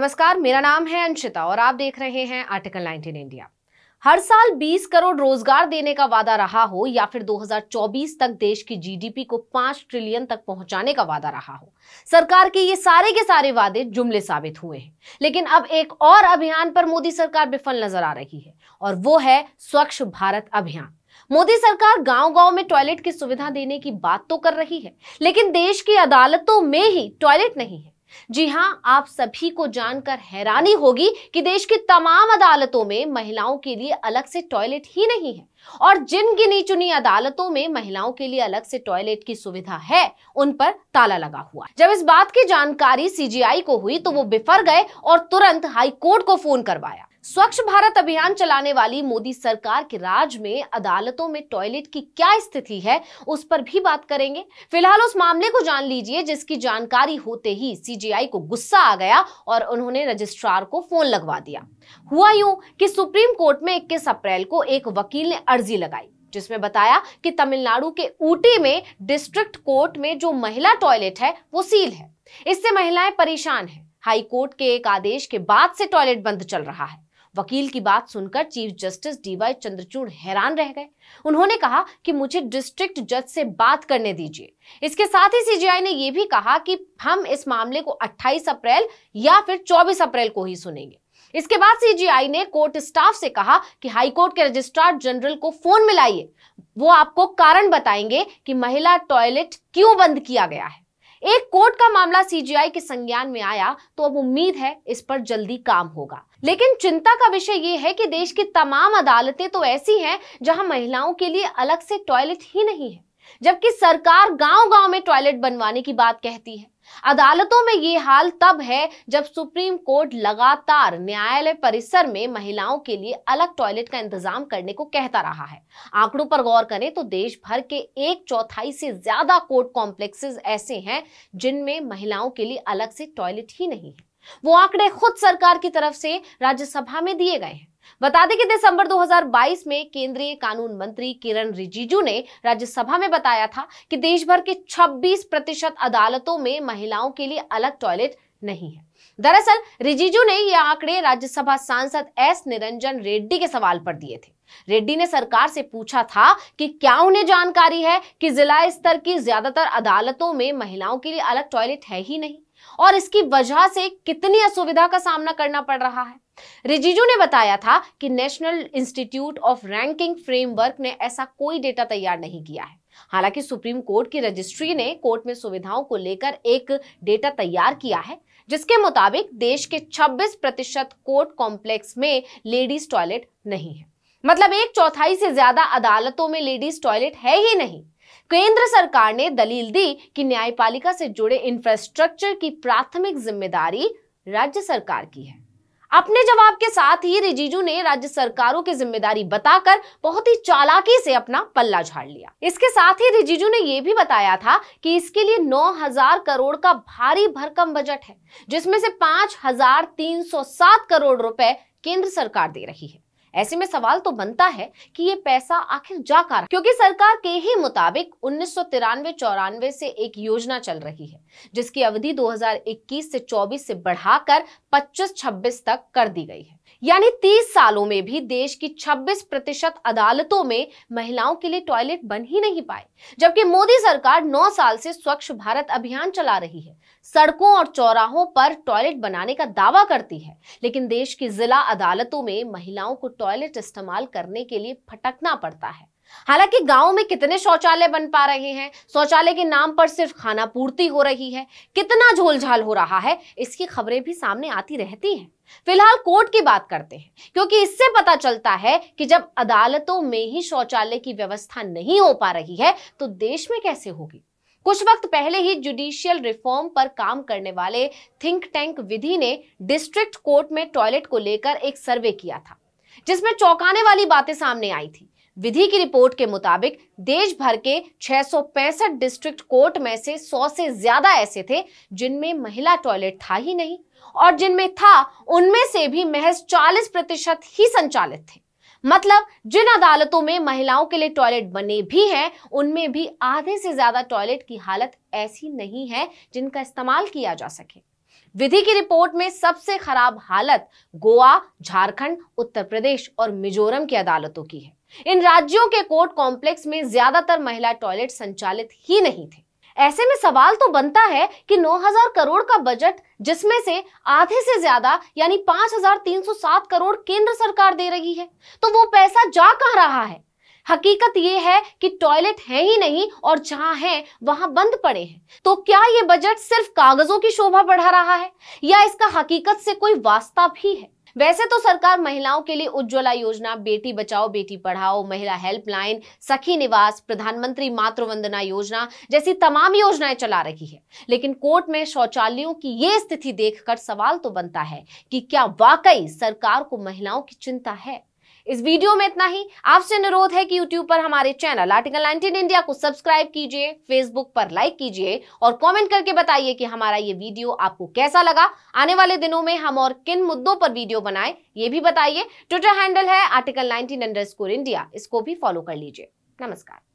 नमस्कार मेरा नाम है अंशिता और आप देख रहे हैं आर्टिकल 19 इंडिया हर साल 20 करोड़ रोजगार देने का वादा रहा हो या फिर 2024 तक देश की जीडीपी को 5 ट्रिलियन तक पहुंचाने का वादा रहा हो सरकार के ये सारे के सारे वादे जुमले साबित हुए हैं लेकिन अब एक और अभियान पर मोदी सरकार विफल नजर आ रही है और वो है स्वच्छ भारत अभियान मोदी सरकार गांव-गांव में टॉयलेट की सुविधा देने की बात तो कर रही है लेकिन देश की अदालतों में ही टॉयलेट नहीं है जी हाँ आप सभी को जानकर हैरानी होगी कि देश की तमाम अदालतों में महिलाओं के लिए अलग से टॉयलेट ही नहीं है और जिन गिनी चुनी अदालतों में महिलाओं के लिए अलग से टॉयलेट की सुविधा है उन पर ताला लगा हुआ जब इस बात की जानकारी सीजीआई को हुई तो वो बिफर गए और तुरंत हाईकोर्ट को फोन करवाया स्वच्छ भारत अभियान चलाने वाली मोदी सरकार के राज में अदालतों में टॉयलेट की क्या स्थिति है उस पर भी बात करेंगे फिलहाल उस मामले को जान लीजिए जिसकी जानकारी होते ही सीजीआई को गुस्सा आ गया और उन्होंने रजिस्ट्रार को फोन लगवा दिया हुआ यूं कि सुप्रीम कोर्ट में इक्कीस अप्रैल को एक वकील ने अर्जी लगाई जिसमें बताया कि तमिलनाडु के ऊटी में डिस्ट्रिक्ट कोर्ट में जो महिला टॉयलेट है वो सील है इससे महिलाएं परेशान हैं हाई कोर्ट के एक आदेश के बाद से टॉयलेट बंद चल रहा है वकील की बात सुनकर चीफ जस्टिस डीवाई चंद्रचूड़ हैरान रह गए उन्होंने कहा कि मुझे डिस्ट्रिक्ट जज से बात करने दीजिए इसके साथ ही सीजीआई ने यह भी कहा कि हम इस मामले को 28 अप्रैल या फिर 24 अप्रैल को ही सुनेंगे इसके बाद सीजीआई ने कोर्ट स्टाफ से कहा कि हाईकोर्ट के रजिस्ट्रार जनरल को फोन मिलाइए वो आपको कारण बताएंगे कि महिला टॉयलेट क्यों बंद किया गया है एक कोर्ट का मामला सीजीआई के संज्ञान में आया तो अब उम्मीद है इस पर जल्दी काम होगा लेकिन चिंता का विषय ये है कि देश की तमाम अदालतें तो ऐसी हैं जहां महिलाओं के लिए अलग से टॉयलेट ही नहीं है जबकि सरकार गांव गांव में टॉयलेट बनवाने की बात कहती है अदालतों में ये हाल तब है जब सुप्रीम कोर्ट लगातार न्यायालय परिसर में महिलाओं के लिए अलग टॉयलेट का इंतजाम करने को कहता रहा है आंकड़ों पर गौर करें तो देश भर के एक चौथाई से ज्यादा कोर्ट कॉम्प्लेक्सेस ऐसे हैं जिनमें महिलाओं के लिए अलग से टॉयलेट ही नहीं है वो आंकड़े खुद सरकार की तरफ से राज्यसभा में दिए गए हैं बता दें कि दिसंबर 2022 में केंद्रीय कानून मंत्री किरण रिजिजू ने राज्यसभा में बताया था कि देश भर के 26 प्रतिशत अदालतों में महिलाओं के लिए अलग टॉयलेट नहीं है दरअसल रिजिजू ने यह आंकड़े राज्यसभा सांसद एस निरंजन रेड्डी के सवाल पर दिए थे रेड्डी ने सरकार से पूछा था कि क्या उन्हें जानकारी है कि जिला स्तर की ज्यादातर अदालतों में महिलाओं के लिए अलग टॉयलेट है ही नहीं और इसकी वजह से कितनी असुविधा का सामना करना पड़ रहा है रिजिजू ने बताया था कि national institute of ranking framework ने ऐसा कोई डेटा तैयार नहीं किया है हालांकि सुप्रीम कोर्ट की रजिस्ट्री ने कोर्ट में सुविधाओं को लेकर एक डेटा तैयार किया है जिसके मुताबिक देश के 26 प्रतिशत कोर्ट कॉम्प्लेक्स में लेडीज टॉयलेट नहीं है मतलब एक चौथाई से ज्यादा अदालतों में लेडीज टॉयलेट है ही नहीं केंद्र सरकार ने दलील दी कि न्यायपालिका से जुड़े इंफ्रास्ट्रक्चर की प्राथमिक जिम्मेदारी राज्य सरकार की है अपने जवाब के साथ ही रिजिजू ने राज्य सरकारों की जिम्मेदारी बताकर बहुत ही चालाकी से अपना पल्ला झाड़ लिया इसके साथ ही रिजिजू ने यह भी बताया था कि इसके लिए 9000 करोड़ का भारी भरकम बजट है जिसमें से 5307 करोड़ रुपए केंद्र सरकार दे रही है ऐसे में सवाल तो बनता है कि ये पैसा आखिर जा कहा क्योंकि सरकार के ही मुताबिक उन्नीस सौ चौरानवे से एक योजना चल रही है जिसकी अवधि 2021 से 24 से बढ़ाकर 25-26 तक कर दी गई है यानी 30 सालों में भी देश की 26 प्रतिशत अदालतों में महिलाओं के लिए टॉयलेट बन ही नहीं पाए जबकि मोदी सरकार 9 साल से स्वच्छ भारत अभियान चला रही है सड़कों और चौराहों पर टॉयलेट बनाने का दावा करती है लेकिन देश की जिला अदालतों में महिलाओं को टॉयलेट इस्तेमाल करने के लिए फटकना पड़ता है हालांकि गांव में कितने शौचालय बन पा रहे हैं शौचालय के नाम पर सिर्फ खाना पूर्ति हो रही है कितना झोलझाल हो रहा है इसकी खबरें भी सामने आती रहती हैं फिलहाल कोर्ट की बात करते हैं क्योंकि इससे पता चलता है कि जब अदालतों में ही शौचालय की व्यवस्था नहीं हो पा रही है तो देश में कैसे होगी कुछ वक्त पहले ही जुडिशियल रिफॉर्म पर काम करने वाले थिंक टैंक विधि ने डिस्ट्रिक्ट कोर्ट में टॉयलेट को लेकर एक सर्वे किया था जिसमें चौंकाने वाली बातें सामने आई थी विधि की रिपोर्ट के मुताबिक देश भर के छह डिस्ट्रिक्ट कोर्ट में से 100 से ज्यादा ऐसे थे जिनमें महिला टॉयलेट था ही नहीं और जिनमें था उनमें से भी महज 40 प्रतिशत ही संचालित थे मतलब जिन अदालतों में महिलाओं के लिए टॉयलेट बने भी हैं उनमें भी आधे से ज्यादा टॉयलेट की हालत ऐसी नहीं है जिनका इस्तेमाल किया जा सके विधि की रिपोर्ट में सबसे खराब हालत गोवा झारखंड उत्तर प्रदेश और मिजोरम की अदालतों की है इन राज्यों के कोर्ट कॉम्प्लेक्स में ज्यादातर महिला टॉयलेट संचालित ही नहीं थे ऐसे में सवाल तो बनता है कि 9000 करोड़ का बजट जिसमें से आधे से ज्यादा यानी 5307 करोड़ केंद्र सरकार दे रही है तो वो पैसा जा कहां रहा है हकीकत ये है कि टॉयलेट है ही नहीं और जहां है वहां बंद पड़े हैं तो क्या ये बजट सिर्फ कागजों की शोभा बढ़ा रहा है या इसका हकीकत से कोई वास्ता भी है वैसे तो सरकार महिलाओं के लिए उज्ज्वला योजना बेटी बचाओ बेटी पढ़ाओ महिला हेल्पलाइन सखी निवास प्रधानमंत्री मातृवंदना योजना जैसी तमाम योजनाएं चला रही है लेकिन कोर्ट में शौचालयों की ये स्थिति देखकर सवाल तो बनता है कि क्या वाकई सरकार को महिलाओं की चिंता है इस वीडियो में इतना ही आपसे अनुरोध है कि यूट्यूब पर हमारे चैनल आर्टिकल नाइनटीन इंडिया को सब्सक्राइब कीजिए फेसबुक पर लाइक कीजिए और कॉमेंट करके बताइए कि हमारा ये वीडियो आपको कैसा लगा आने वाले दिनों में हम और किन मुद्दों पर वीडियो बनाए ये भी बताइए ट्विटर हैंडल है आर्टिकल नाइनटीन इंडिया इसको भी फॉलो कर लीजिए नमस्कार